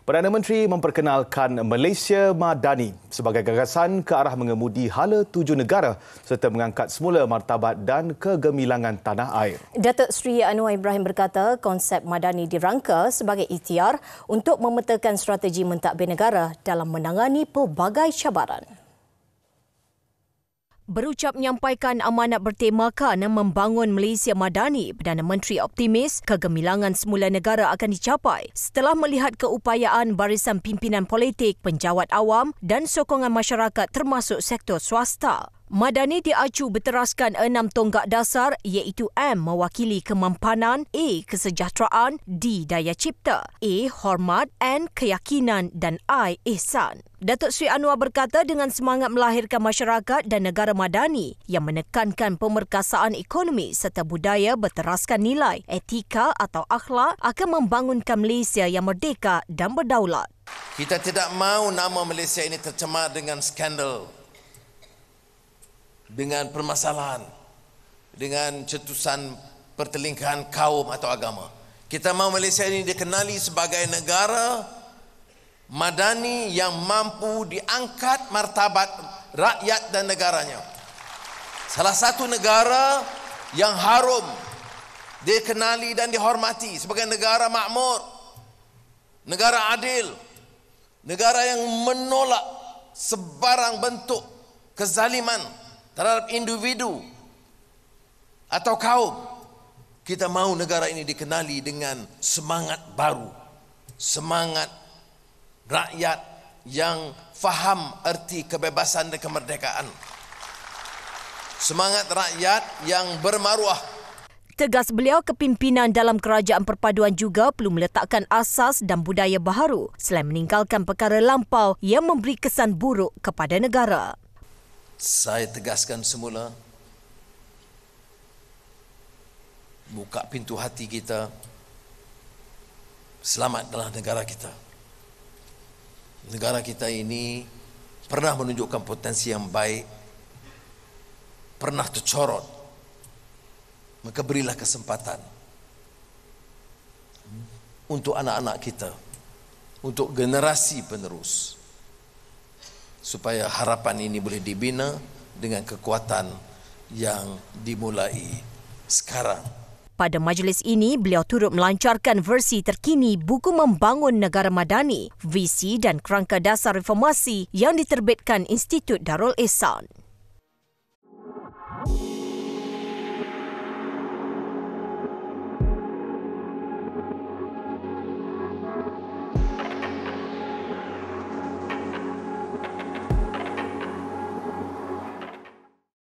Perdana Menteri memperkenalkan Malaysia Madani sebagai gagasan ke arah mengemudi hala tujuh negara serta mengangkat semula martabat dan kegemilangan tanah air. Datuk Sri Anwar Ibrahim berkata konsep Madani dirangka sebagai ikhtiar untuk memetakan strategi mentadbir negara dalam menangani pelbagai cabaran berucap menyampaikan amanat bertemakan membangun Malaysia Madani, Perdana Menteri optimis kegemilangan semula negara akan dicapai setelah melihat keupayaan barisan pimpinan politik, penjawat awam dan sokongan masyarakat termasuk sektor swasta. Madani diacu berteraskan enam tonggak dasar iaitu M mewakili kemampanan, A kesejahteraan, D daya cipta, A hormat, N keyakinan dan I ihsan. Datuk Sri Anwar berkata dengan semangat melahirkan masyarakat dan negara madani yang menekankan pemerkasaan ekonomi serta budaya berteraskan nilai, etika atau akhlak akan membangunkan Malaysia yang merdeka dan berdaulat. Kita tidak mahu nama Malaysia ini tercemar dengan skandal dengan permasalahan dengan cetusan pertelingkahan kaum atau agama kita mahu Malaysia ini dikenali sebagai negara madani yang mampu diangkat martabat rakyat dan negaranya salah satu negara yang harum dikenali dan dihormati sebagai negara makmur negara adil negara yang menolak sebarang bentuk kezaliman terhadap individu atau kaum kita mahu negara ini dikenali dengan semangat baru semangat rakyat yang faham erti kebebasan dan kemerdekaan semangat rakyat yang bermaruah Tegas beliau, kepimpinan dalam kerajaan perpaduan juga perlu meletakkan asas dan budaya baharu selain meninggalkan perkara lampau yang memberi kesan buruk kepada negara saya tegaskan semula buka pintu hati kita selamat dalam negara kita negara kita ini pernah menunjukkan potensi yang baik pernah tercorot maka berilah kesempatan untuk anak-anak kita untuk generasi penerus penerus supaya harapan ini boleh dibina dengan kekuatan yang dimulai sekarang. Pada majlis ini, beliau turut melancarkan versi terkini buku Membangun Negara Madani, visi dan kerangka dasar reformasi yang diterbitkan Institut Darul Ehsan.